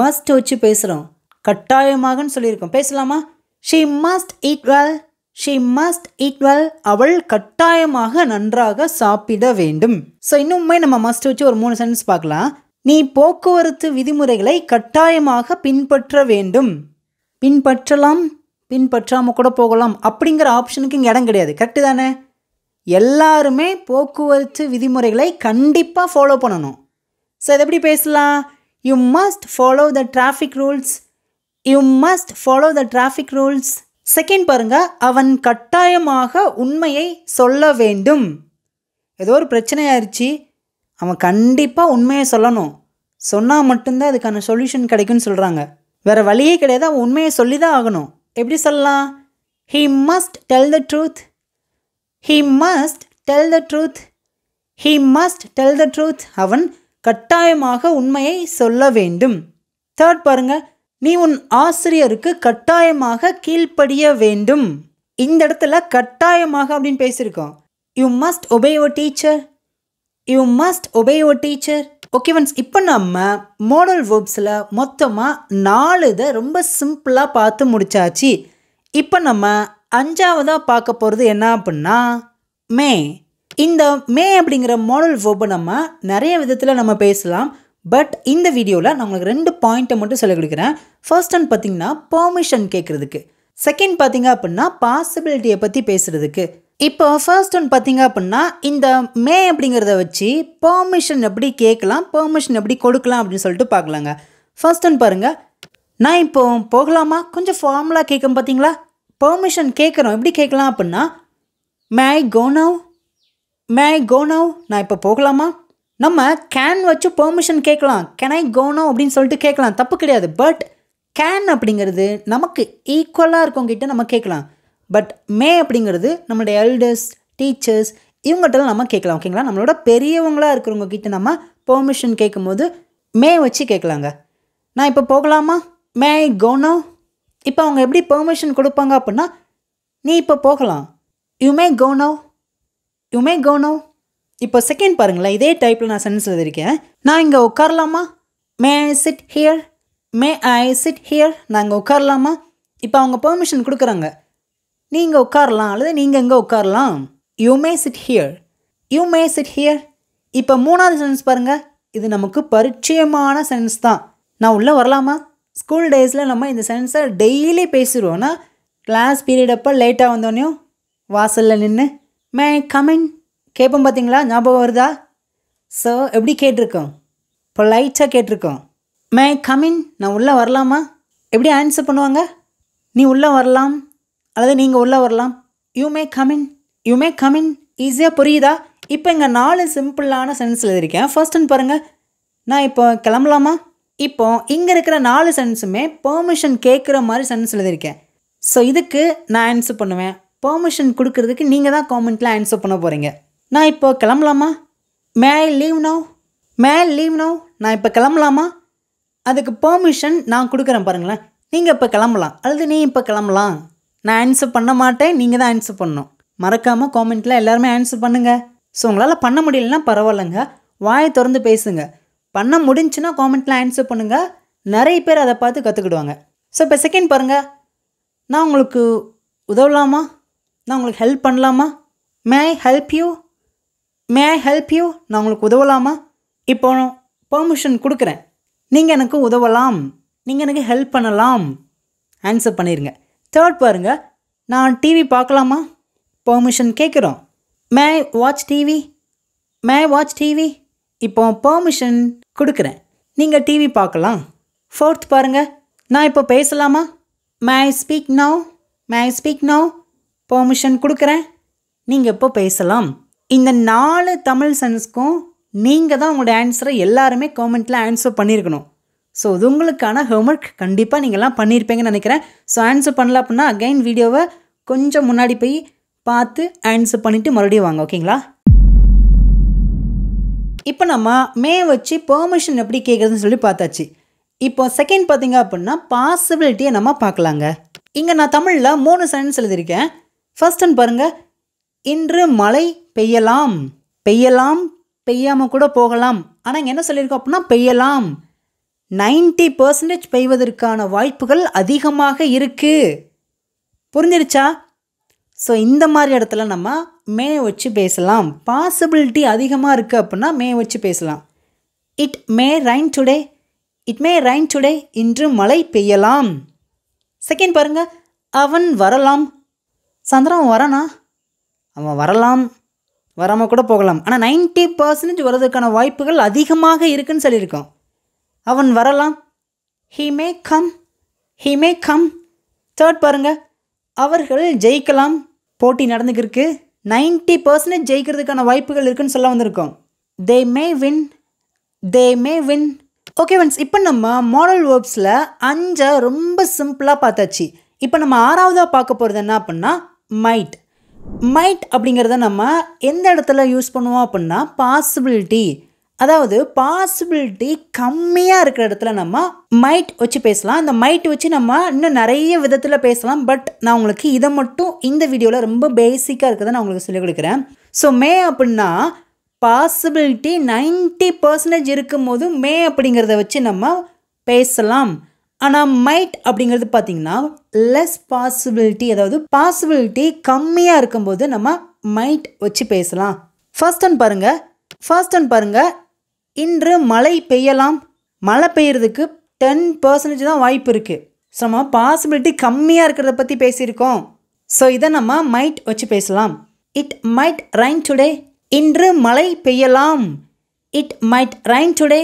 மஸ்ட் வச்சு பேசுகிறோம் கட்டாயமாகன்னு சொல்லியிருக்கோம் பேசலாமா she must eat well she must eat well அவள் கட்டாயமாக நன்றாக சாப்பிட வேண்டும் ஸோ இன்னுமே நம்ம மஸ்ட் வச்சு ஒரு மூணு சென்டென்ஸ் பார்க்கலாம் நீ போக்குவரத்து விதிமுறைகளை கட்டாயமாக பின்பற்ற வேண்டும் பின்பற்றலாம் பின்பற்றாமல் கூட போகலாம் அப்படிங்கிற ஆப்ஷனுக்கு இங்கே இடம் கிடையாது கரெக்டு தானே எல்லாருமே போக்குவரத்து விதிமுறைகளை கண்டிப்பாக ஃபாலோ பண்ணணும் ஸோ இதை எப்படி பேசலாம் you must follow the traffic rules you must follow the traffic rules second பாருங்க அவன் கட்டாயமாக உண்மையை சொல்ல வேண்டும் ஏதோ ஒரு பிரச்சனையாயிருச்சு அவன் கண்டிப்பாக உண்மையை சொல்லணும் சொன்னால் மட்டும்தான் அதுக்கான சொல்யூஷன் கிடைக்கும்னு சொல்கிறாங்க வேறு வழியே கிடையாது அவன் உண்மையை சொல்லி தான் ஆகணும் எப்படி சொல்லலாம் he must tell the truth he must tell the truth he must tell the truth அவன் கட்டாயமாக உண்மையை சொல்ல வேண்டும் தேர்ட் பாருங்க நீ உன் ஆசிரியருக்கு கட்டாயமாக கீழ்ப்படிய வேண்டும் இந்த இடத்துல கட்டாயமாக அப்படின்னு பேசியிருக்கோம் you must obey your teacher you must obey your teacher okay once இப்போ நம்ம மோடல் வேர்ப்ஸில் மொத்தமாக நாலு இதை ரொம்ப சிம்பிளாக பார்த்து முடிச்சாச்சு இப்போ நம்ம அஞ்சாவதாக பார்க்க போகிறது என்ன அப்படின்னா மே இந்த மே அப்படிங்கிற மாடல் வேர்பை நம்ம நிறைய விதத்தில் நம்ம பேசலாம் பட் இந்த வீடியோவில் நான் உங்களுக்கு ரெண்டு பாயிண்ட்டை மட்டும் சொல்லிக் கொடுக்குறேன் ஃபர்ஸ்ட் ஒன் பார்த்தீங்கன்னா பர்மிஷன் கேட்குறதுக்கு செகண்ட் பார்த்தீங்க அப்படின்னா பாசிபிலிட்டியை பற்றி பேசுகிறதுக்கு இப்போ ஃபர்ஸ்ட் ஒன் பார்த்தீங்க அப்படின்னா இந்த மே அப்படிங்கிறத வச்சு பெர்மிஷன் எப்படி கேட்கலாம் பெர்மிஷன் எப்படி கொடுக்கலாம் அப்படின்னு சொல்லிட்டு பார்க்கலாங்க ஃபர்ஸ்ட் ஒன் பாருங்கள் நான் இப்போ போகலாமா கொஞ்சம் ஃபார்முலாக கேட்கும் பார்த்தீங்களா பெர்மிஷன் கேட்குறோம் எப்படி கேட்கலாம் அப்படின்னா மே ஐ கோனவ் மே கோனவ் நான் இப்போ போகலாமா நம்ம கேன் வச்சு பெர்மிஷன் கேட்கலாம் கேன் ஐ கோனோ அப்படின்னு சொல்லிட்டு கேட்கலாம் தப்பு கிடையாது பட் கேன் அப்படிங்கிறது நமக்கு ஈக்குவலாக இருக்கவங்கிட்ட நம்ம கேட்கலாம் பட் மே அப்படிங்கிறது நம்மளுடைய எல்டர்ஸ் டீச்சர்ஸ் இவங்ககிட்டலாம் நம்ம கேட்கலாம் ஓகேங்களா நம்மளோட பெரியவங்களாக இருக்கிறவங்க கிட்ட நம்ம பெர்மிஷன் கேட்கும்போது மே வச்சு கேட்கலாங்க நான் இப்போ போகலாமா மே கோனோ இப்போ அவங்க எப்படி பெர்மிஷன் கொடுப்பாங்க அப்படின்னா நீ இப்போ போகலாம் you may go now you may go now இப்போ செகண்ட் பாருங்களேன் இதே டைப்பில் நான் சென்டென்ஸ் எழுதியிருக்கேன் நான் இங்கே உட்காரலாமா may I sit here may I sit here நான் இங்கே உட்காரலாமா இப்போ அவங்க பெர்மிஷன் கொடுக்குறாங்க நீங்கள் உட்காரலாம் அல்லது நீங்கள் எங்கே உட்காரலாம் you may sit here you may sit here இப்போ மூணாவது சென்ஸ் பாருங்கள் இது நமக்கு பரிச்சயமான சென்ஸ் தான் நான் உள்ளே வரலாமா ஸ்கூல் டேஸில் நம்ம இந்த சென்ஸை டெய்லி பேசிடுவோன்னா கிளாஸ் பீரியட் அப்போ லேட்டாக வந்தோடனையும் வாசலில் நின்று மே கமின் கேட்போம் பார்த்தீங்களா ஞாபகம் வருதா ஸோ எப்படி கேட்டிருக்கோம் இப்போ லைட்டாக கேட்டிருக்கோம் மே கமின் நான் உள்ளே வரலாமா எப்படி ஆன்சர் பண்ணுவாங்க நீ உள்ளே வரலாம் அல்லது நீங்கள் உள்ளே வரலாம் you may come in you may come in ஈஸியாக புரியுதா இப்போ இங்கே நாலு சிம்பிளான சென்ஸ் எழுதியிருக்கேன் ஃபர்ஸ்ட் அண்ட் பாருங்கள் நான் இப்போ கிளம்பலாமா இப்போ இங்கே இருக்கிற நாலு சென்ஸுமே பெர்மிஷன் கேட்குற மாதிரி சென்ஸ் எழுதியிருக்கேன் ஸோ இதுக்கு நான் ஆன்சர் பண்ணுவேன் பெர்மிஷன் கொடுக்கறதுக்கு நீங்கள் தான் காமெண்ட்டில் ஆன்சர் பண்ண போகிறீங்க நான் இப்போ கிளம்பலாமா may I leave now may I leave now நான் இப்போ கிளம்பலாமா அதுக்கு பெர்மிஷன் நான் கொடுக்குறேன் பாருங்களேன் நீங்கள் இப்போ கிளம்பலாம் அல்லது நீ இப்போ கிளம்பலாம் நான் ஆன்சர் பண்ண மாட்டேன் நீங்கள் தான் ஆன்சர் பண்ணணும் மறக்காமல் காமெண்ட்டில் எல்லாருமே ஆன்சர் பண்ணுங்கள் ஸோ உங்களால் பண்ண முடியலன்னா பரவாயில்லைங்க வாயை திறந்து பேசுங்க பண்ண முடிஞ்சுன்னா காமெண்ட்டில் ஆன்சர் பண்ணுங்கள் நிறைய பேர் அதை பார்த்து கற்றுக்கிடுவாங்க ஸோ இப்போ செகண்ட் பாருங்கள் நான் உங்களுக்கு உதவலாமா நான் உங்களுக்கு ஹெல்ப் பண்ணலாமா may I help you may I help you நான் உங்களுக்கு உதவலாமா இப்போ பெர்மிஷன் கொடுக்குறேன் நீங்கள் எனக்கு உதவலாம் நீங்கள் எனக்கு ஹெல்ப் பண்ணலாம் ஆன்சர் பண்ணிடுங்க தேர்ட் பாருங்க நான் டிவி பார்க்கலாமா பர்மிஷன் கேட்குறோம் may watch TV may watch TV இப்போ பர்மிஷன் கொடுக்குறேன் நீங்கள் டிவி பார்க்கலாம் ஃபோர்த் பாருங்க நான் இப்போ பேசலாமா may speak now may speak now permission கொடுக்குறேன் நீங்கள் இப்போ பேசலாம் இந்த நாலு தமிழ் சென்ஸ்க்கும் நீங்கள் தான் உங்களோட ஆன்சரை எல்லாருமே கவர்மெண்ட்டில் ஆன்சர் பண்ணியிருக்கணும் ஸோ இது உங்களுக்கான ஹோம்ஒர்க் கண்டிப்பாக நீங்கள்லாம் பண்ணியிருப்பீங்கன்னு நினைக்கிறேன் ஸோ ஆன்சர் பண்ணல அப்படின்னா அகைன் வீடியோவை கொஞ்சம் முன்னாடி போய் பார்த்து ஆன்சர் பண்ணிவிட்டு மறுபடியும் வாங்க ஓகேங்களா இப்போ நம்ம மே வச்சு பெர்மிஷன் எப்படி கேட்குறதுன்னு சொல்லி பார்த்தாச்சு இப்போ செகண்ட் பார்த்தீங்க அப்படின்னா பாசிபிலிட்டியை நம்ம பார்க்கலாங்க இங்கே நான் தமிழில் மூணு சென்டென்ஸ் எழுதியிருக்கேன் ஃபர்ஸ்ட் பாருங்கள் இன்று மழை பெய்யலாம் பெய்யலாம் பெய்யாமல் கூட போகலாம் ஆனால் இங்கே என்ன சொல்லியிருக்கோம் அப்படின்னா பெய்யலாம் நைன்டி பர்சன்டேஜ் பெய்வதற்கான வாய்ப்புகள் அதிகமாக இருக்குது புரிஞ்சிருச்சா ஸோ இந்த மாதிரி இடத்துல நம்ம மே வச்சு பேசலாம் பாசிபிலிட்டி அதிகமாக இருக்குது அப்படின்னா மே வச்சு பேசலாம் it may rain today it may rain today இன்று மழை பெய்யலாம் செகண்ட் பாருங்கள் அவன் வரலாம் சந்திரன் வரனா அவன் வரலாம் வராமல் கூட போகலாம் ஆனால் நைன்ட்டி பர்சன்டேஜ் வர்றதுக்கான வாய்ப்புகள் அதிகமாக இருக்குதுன்னு சொல்லியிருக்கோம் அவன் வரலாம் he may come he may come third பாருங்க அவர்கள் ஜெயிக்கலாம் போட்டி நடந்துக்கிருக்கு நைன்டி பர்சன்டேஜ் ஜெயிக்கிறதுக்கான வாய்ப்புகள் இருக்குன்னு சொல்ல வந்திருக்கோம் they may win they may win okay friends இப்போ நம்ம மாடல் வேர்ப்ஸில் அஞ்சை ரொம்ப சிம்பிளாக பார்த்தாச்சு இப்போ நம்ம ஆறாவதாக பார்க்க போகிறது என்ன அப்படின்னா மைட் மைட் அப்படிங்கிறத நம்ம எந்த இடத்துல யூஸ் பண்ணுவோம் அப்படின்னா பாசிபிலிட்டி அதாவது பாசிபிலிட்டி கம்மியாக இருக்கிற இடத்துல நம்ம மைட் வச்சு பேசலாம் அந்த மைட் வச்சு நம்ம இன்னும் நிறைய விதத்தில் பேசலாம் பட் நான் உங்களுக்கு இதை மட்டும் இந்த வீடியோவில் ரொம்ப பேசிக்காக இருக்கிறத நான் உங்களுக்கு சொல்லிக் கொடுக்குறேன் ஸோ மே அப்படின்னா பாசிபிலிட்டி நைன்ட்டி பர்சன்டேஜ் இருக்கும்போது மே அப்படிங்கிறத வச்சு நம்ம பேசலாம் ஆனால் மைட் அப்படிங்கிறது பார்த்தீங்கன்னா லெஸ் பாசிபிலிட்டி அதாவது பாசிபிலிட்டி கம்மியாக இருக்கும்போது நம்ம மைட் வச்சு பேசலாம் ஃபர்ஸ்ட் ஒன் பாருங்கள் ஃபர்ஸ்ட் ஒன் பாருங்கள் இன்று மழை பெய்யலாம் மழை பெய்யறதுக்கு டென் பர்சன்டேஜ் தான் வாய்ப்பு இருக்குது ஸோ நம்ம பாசிபிலிட்டி கம்மியாக இருக்கிறத பற்றி பேசியிருக்கோம் ஸோ இதை நம்ம மைட் வச்சு பேசலாம் இட் மைட் ரைன் டுடே இன்று மழை பெய்யலாம் it might rain today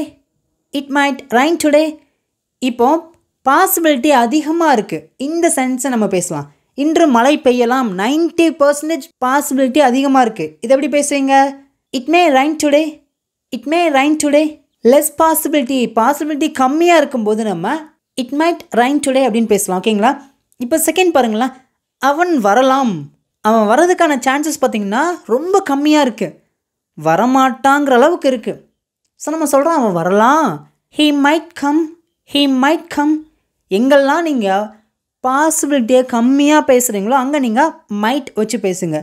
it might rain today இப்போ பாசிபிலிட்டி அதிகமாக இருக்குது இந்த சென்ஸை நம்ம பேசலாம் இன்று மழை பெய்யலாம் நைன்ட்டி பர்சன்டேஜ் பாசிபிலிட்டி அதிகமாக இருக்குது இதை எப்படி பேசுவீங்க it may rain today it may rain today less possibility possibility கம்மியாக இருக்கும்போது நம்ம இட் மைட் ரைன் டுடே அப்படின்னு பேசலாம் ஓகேங்களா இப்போ செகண்ட் பாருங்களேன் அவன் வரலாம் அவன் வர்றதுக்கான சான்சஸ் பார்த்தீங்கன்னா ரொம்ப கம்மியாக இருக்குது வரமாட்டாங்கிற அளவுக்கு இருக்குது ஸோ நம்ம சொல்கிறோம் அவன் வரலாம் he might come he might come எங்கெல்லாம் நீங்கள் பாசிபிலிட்டியை கம்மியாக பேசுகிறீங்களோ அங்கே நீங்கள் மைட் வச்சு பேசுங்க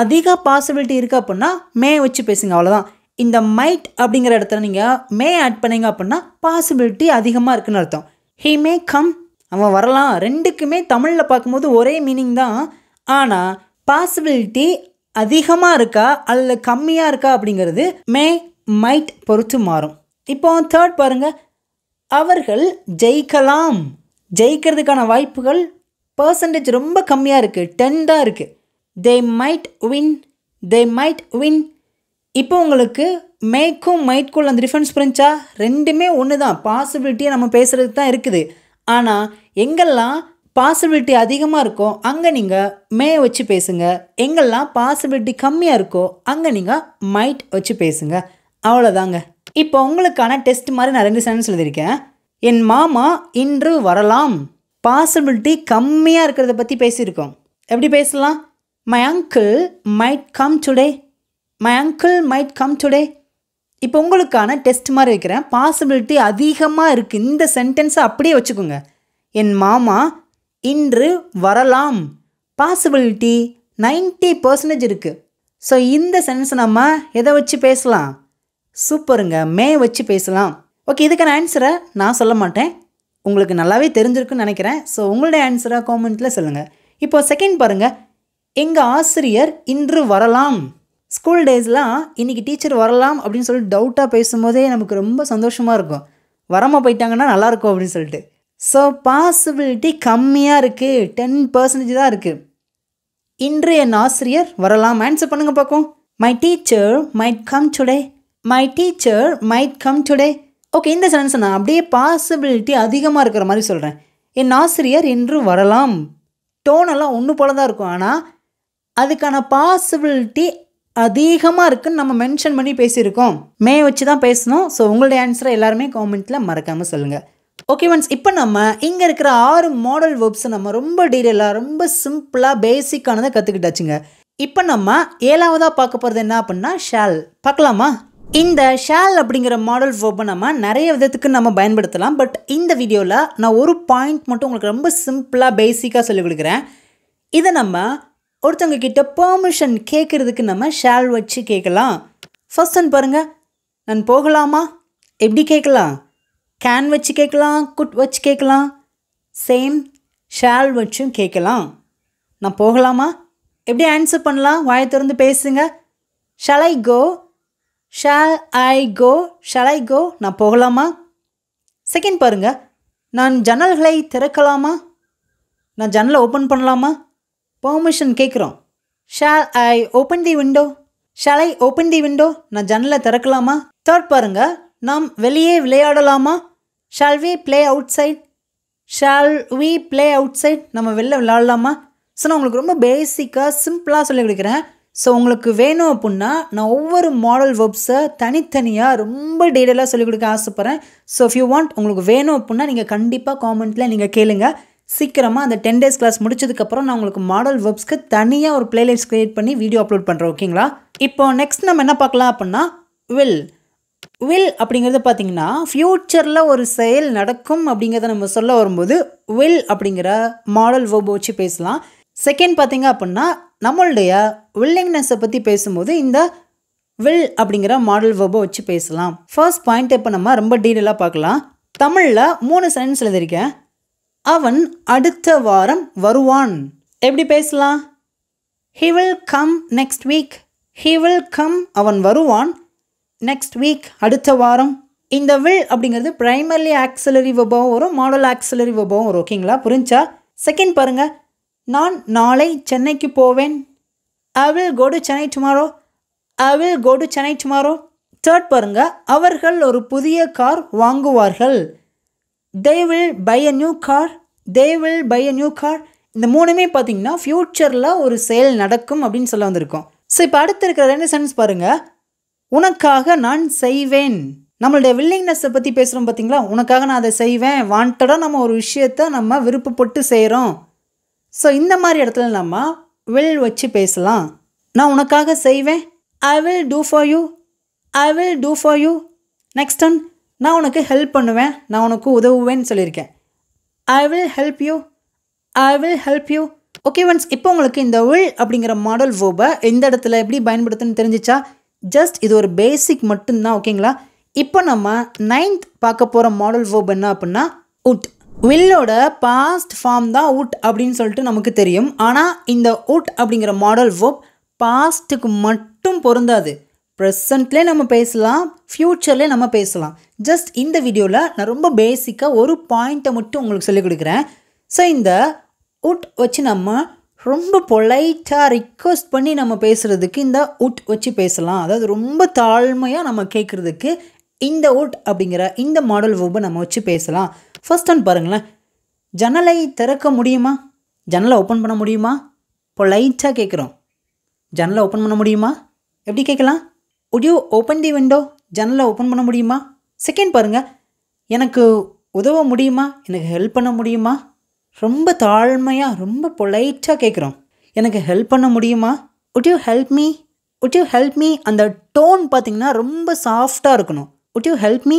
அதிக பாசிபிலிட்டி இருக்குது அப்படின்னா மே வச்சு பேசுங்க அவ்வளோதான் இந்த மைட் அப்படிங்கிற இடத்துல நீங்கள் மே ஆட் பண்ணிங்க அப்படின்னா பாசிபிலிட்டி அதிகமாக இருக்குன்னு அர்த்தம் ஹி மே கம் அவன் வரலாம் ரெண்டுக்குமே தமிழில் பார்க்கும்போது ஒரே மீனிங் தான் ஆனால் பாசிபிலிட்டி அதிகமாக இருக்கா அல்ல கம்மியாக இருக்கா அப்படிங்கிறது மே மைட் பொறுத்து மாறும் இப்போ தேர்ட் பாருங்கள் அவர்கள் ஜெயிக்கலாம் ஜெயிக்கிறதுக்கான வாய்ப்புகள் பர்சன்டேஜ் ரொம்ப கம்மியாக இருக்குது டென் தான் இருக்குது they might win they might win இப்போ உங்களுக்கு மேக்கும் மைட்குள்ள அந்த டிஃப்ரென்ஸ் புரிஞ்சா ரெண்டுமே ஒன்று தான் பாசிபிலிட்டியை நம்ம பேசுகிறதுக்கு தான் இருக்குது ஆனால் எங்கெல்லாம் பாசிபிலிட்டி அதிகமாக இருக்கோ அங்கே நீங்கள் மே வச்சு பேசுங்க எங்கெல்லாம் பாசிபிலிட்டி கம்மியாக இருக்கோ அங்கே நீங்கள் மைட் வச்சு பேசுங்க அவ்வளோதாங்க இப்போ உங்களுக்கான டெஸ்ட் மாதிரி நான் ரெண்டு சென்டென்ஸ் எழுதியிருக்கேன் என் மாமா இன்று வரலாம் பாசிபிலிட்டி கம்மியாக இருக்கிறத பற்றி பேசியிருக்கோம் எப்படி பேசலாம் my uncle might come today my uncle might come today இப்போ உங்களுக்கான டெஸ்ட் மாதிரி வைக்கிறேன் பாசிபிலிட்டி அதிகமாக இருக்குது இந்த சென்டென்ஸை அப்படியே வச்சுக்கோங்க என் மாமா இன்று வரலாம் பாசிபிலிட்டி நைன்ட்டி பர்சன்டேஜ் இருக்குது ஸோ இந்த சென்டென்ஸ் நம்ம எதை வச்சு பேசலாம் சூப்பருங்க மே வச்சு பேசலாம் ஓகே இதுக்கான ஆன்சரை நான் சொல்ல மாட்டேன் உங்களுக்கு நல்லாவே தெரிஞ்சிருக்குன்னு நினைக்கிறேன் ஸோ உங்களுடைய ஆன்சராக காமெண்ட்டில் சொல்லுங்கள் இப்போது செகண்ட் பாருங்கள் எங்கள் ஆசிரியர் இன்று வரலாம் ஸ்கூல் டேஸ்லாம் இன்றைக்கி டீச்சர் வரலாம் அப்படின்னு சொல்லிட்டு டவுட்டாக பேசும்போதே நமக்கு ரொம்ப சந்தோஷமாக இருக்கும் வராமல் போயிட்டாங்கன்னா நல்லாயிருக்கும் அப்படின்னு சொல்லிட்டு ஸோ பாசிபிலிட்டி கம்மியாக இருக்குது டென் பர்சன்டேஜ் தான் இருக்குது இன்று என் ஆசிரியர் வரலாம் ஆன்சர் பண்ணுங்கள் பார்க்கும் my teacher might come today my teacher might come today okay இந்த சென்டென்ஸை நான் அப்படியே பாசிபிலிட்டி அதிகமாக இருக்கிற மாதிரி சொல்கிறேன் என் ஆசிரியர் இன்று வரலாம் டோனெல்லாம் ஒன்று போல தான் இருக்கும் ஆனால் அதுக்கான பாசிபிலிட்டி அதிகமாக இருக்குன்னு நம்ம மென்ஷன் பண்ணி பேசியிருக்கோம் மே வச்சு தான் பேசணும் ஸோ உங்களுடைய ஆன்சரை எல்லாருமே காமெண்ட்டில் மறக்காமல் சொல்லுங்கள் ஓகே ஒன்ஸ் இப்போ நம்ம இங்கே இருக்கிற ஆறு மாடல் வேர்ப்ஸை நம்ம ரொம்ப டீடைலாக ரொம்ப சிம்பிளாக பேசிக்கானதை கற்றுக்கிட்டாச்சுங்க இப்போ நம்ம ஏழாவதாக பார்க்க போகிறது என்ன அப்படின்னா ஷால் பார்க்கலாமா இந்த ஷால் அப்படிங்கிற மாடல் வேர்ப்பை நம்ம நிறைய விதத்துக்கு நம்ம பயன்படுத்தலாம் பட் இந்த வீடியோவில் நான் ஒரு பாயிண்ட் மட்டும் உங்களுக்கு ரொம்ப சிம்பிளாக பேசிக்காக சொல்லிக் கொடுக்குறேன் இதை நம்ம ஒருத்தவங்க கிட்ட பெர்மிஷன் கேட்குறதுக்கு நம்ம ஷால் வச்சு கேட்கலாம் ஃபஸ்ட் அண்ட் பாருங்கள் நான் போகலாமா எப்படி கேட்கலாம் கேன் வச்சு கேட்கலாம் குட் வச்சு கேட்கலாம் சேம் ஷால் வச்சும் கேட்கலாம் நான் போகலாமா எப்படி ஆன்சர் பண்ணலாம் வாய திறந்து பேசுங்க shall I go shall I go shall I go நான் போகலாமா செகண்ட் பாருங்கள் நான் ஜன்னல்களை திறக்கலாமா நான் ஜன்னலை ஓப்பன் பண்ணலாமா பர்மிஷன் கேட்குறோம் shall I open the window shall I open the window நான் ஜன்னலை திறக்கலாமா தேர்ட் பாருங்க நாம் வெளியே விளையாடலாமா shall we play outside shall we play outside நம்ம வெளில விளையாடலாமா ஸோ நான் உங்களுக்கு ரொம்ப பேசிக்காக சிம்பிளாக சொல்லி கொடுக்குறேன் ஸோ உங்களுக்கு வேணும் அப்புடின்னா நான் ஒவ்வொரு மாடல் வேர்ப்ஸை தனித்தனியாக ரொம்ப டீடைலாக சொல்லிக் கொடுக்க ஆசைப்பட்றேன் ஸோ இஃப் யூ வாண்ட் உங்களுக்கு வேணும் அப்புடின்னா நீங்கள் கண்டிப்பாக காமெண்ட்டில் நீங்கள் கேளுங்கள் சீக்கிரமாக அந்த டென் டேஸ் கிளாஸ் முடிச்சதுக்கப்புறம் நான் உங்களுக்கு மாடல் வெப்ஸ்க்கு தனியாக ஒரு பிளேலிஸ்ட் க்ரியேட் பண்ணி வீடியோ அப்லோட் பண்ணுறேன் ஓகேங்களா இப்போ நெக்ஸ்ட் நம்ம என்ன பார்க்கலாம் அப்படின்னா வில் வில் அப்படிங்கிறது பார்த்தீங்கன்னா ஃப்யூச்சரில் ஒரு செயல் நடக்கும் அப்படிங்கிறத நம்ம சொல்ல வரும்போது வில் அப்படிங்கிற மாடல் வெப் வச்சு பேசலாம் செகண்ட் பார்த்திங்க அப்படின்னா நம்மளுடைய வில்லிங்னஸை பற்றி பேசும்போது இந்த வில் அப்படிங்கிற மாடல் வெப்பை வச்சு பேசலாம் ஃபர்ஸ்ட் பாயிண்ட் இப்போ நம்ம ரொம்ப டீட்டெயிலாக பார்க்கலாம் தமிழில் மூணு சென்டென்ஸ் எழுதியிருக்கேன் அவன் அடுத்த வாரம் வருவான் எப்படி பேசலாம் he will come next week he will come அவன் வருவான் நெக்ஸ்ட் வீக் அடுத்த வாரம் இந்த வில் அப்படிங்கிறது ப்ரைமர்லி ஆக்சிலரி வபாவும் வரும் மாடல் ஆக்சிலரி வபாவும் வரும் ஓகேங்களா புரிஞ்சா செகண்ட் பாருங்கள் நான் நாளை சென்னைக்கு போவேன் I will go to Chennai tomorrow I will go to Chennai tomorrow third பாருங்க அவர்கள் ஒரு புதிய கார் வாங்குவார்கள் they will buy a new car they will buy a new car இந்த மூணுமே பார்த்தீங்கன்னா ஃப்யூச்சரில் ஒரு செயல் நடக்கும் அப்படின்னு சொல்ல வந்திருக்கோம் ஸோ இப்போ அடுத்து இருக்கிற ரெண்டு சென்ஸ் பாருங்கள் உனக்காக நான் செய்வேன் நம்மளுடைய வில்லிங்னஸை பற்றி பேசுகிறோம் பார்த்தீங்களா உனக்காக நான் அதை செய்வேன் வாண்டடாக நம்ம ஒரு விஷயத்த நம்ம விருப்பப்பட்டு செய்கிறோம் ஸோ இந்த மாதிரி இடத்துல நம்ம வில் வச்சு பேசலாம் நான் உனக்காக செய்வேன் I will do for you I will do for you next one நான் உனக்கு ஹெல்ப் பண்ணுவேன் நான் உனக்கு உதவுவேன்னு சொல்லியிருக்கேன் I will help you I will help you okay once இப்போ உங்களுக்கு இந்த வில் அப்படிங்கிற மாடல் ஓபை எந்த இடத்துல எப்படி பயன்படுத்துன்னு தெரிஞ்சிச்சா ஜஸ்ட் இது ஒரு பேசிக் மட்டும்தான் ஓகேங்களா இப்போ நம்ம நைன்த் பார்க்க போகிற மாடல் ஓப் என்ன அப்படின்னா உட் வில்லோட பாஸ்ட் ஃபார்ம் தான் உட் அப்படின்னு சொல்லிட்டு நமக்கு தெரியும் ஆனால் இந்த உட் அப்படிங்கிற மாடல் ஓப் பாஸ்ட்டுக்கு மட்டும் பொருந்தாது ப்ரெசண்ட்லேயே நம்ம பேசலாம் ஃப்யூச்சர்லேயே நம்ம பேசலாம் ஜஸ்ட் இந்த வீடியோவில் நான் ரொம்ப பேசிக்காக ஒரு பாயிண்ட்டை மட்டும் உங்களுக்கு சொல்லிக் கொடுக்குறேன் ஸோ இந்த உட் வச்சு நம்ம ரொம்ப பொலைட்டாக ரிக்வஸ்ட் பண்ணி நம்ம பேசுகிறதுக்கு இந்த உட் வச்சு பேசலாம் அதாவது ரொம்ப தாழ்மையாக நம்ம கேட்குறதுக்கு இந்த உட் அப்படிங்கிற இந்த மாடல் வேர்பை நம்ம வச்சு பேசலாம் ஃபஸ்ட் ஒன் பாருங்களேன் ஜன்னலை திறக்க முடியுமா ஜன்னலை ஓப்பன் பண்ண முடியுமா பொலைட்டாக கேட்குறோம் ஜன்னலை ஓப்பன் பண்ண முடியுமா எப்படி கேட்கலாம் உட் ஓப்பன் தி விண்டோ ஜன்னலை ஓப்பன் பண்ண முடியுமா செகண்ட் பாருங்கள் எனக்கு உதவ முடியுமா எனக்கு ஹெல்ப் பண்ண முடியுமா ரொம்ப தாழ்மையாக ரொம்ப பொலைட்டாக கேட்குறோம் எனக்கு ஹெல்ப் பண்ண முடியுமா would you help me would you help me அந்த டோன் பார்த்திங்கன்னா ரொம்ப சாஃப்டாக இருக்கணும் உட் யூ ஹெல்ப் மீ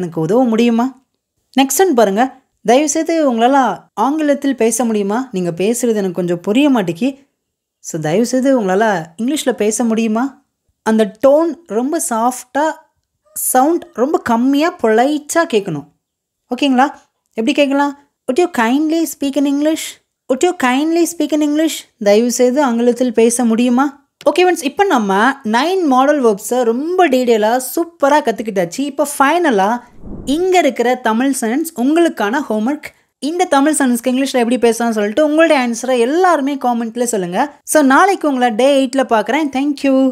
எனக்கு உதவ முடியுமா நெக்ஸ்ட் ஒன் பாருங்கள் தயவுசெய்து உங்களால் ஆங்கிலத்தில் பேச முடியுமா நீங்கள் பேசுகிறது எனக்கு கொஞ்சம் புரிய மாட்டேக்கி ஸோ தயவுசெய்து உங்களால் இங்கிலீஷில் பேச முடியுமா அந்த டோன் ரொம்ப சாஃப்டாக சவுண்ட் ரொம்ப கம்மியாக பொலைட்டாக கேட்கணும் ஓகேங்களா எப்படி கேட்கலாம் would you kindly speak in English would you kindly speak in English செய்து ஆங்கிலத்தில் பேச முடியுமா ஓகே ஃப்ரெண்ட்ஸ் இப்போ நம்ம நைன் மாடல் வேர்ப்ஸை ரொம்ப டீட்டெயிலாக சூப்பராக கற்றுக்கிட்டாச்சு இப்போ ஃபைனலாக இங்கே இருக்கிற தமிழ் சென்ஸ் உங்களுக்கான ஹோம்ஒர்க் இந்த தமிழ் சன்ஸ்க்கு இங்கிலீஷில் எப்படி பேசலாம்னு சொல்லிட்டு உங்களுடைய ஆன்சரை எல்லாருமே காமெண்ட்டில் சொல்லுங்கள் ஸோ நாளைக்கு உங்களை டே எயிட்டில் பார்க்குறேன் தேங்க்யூ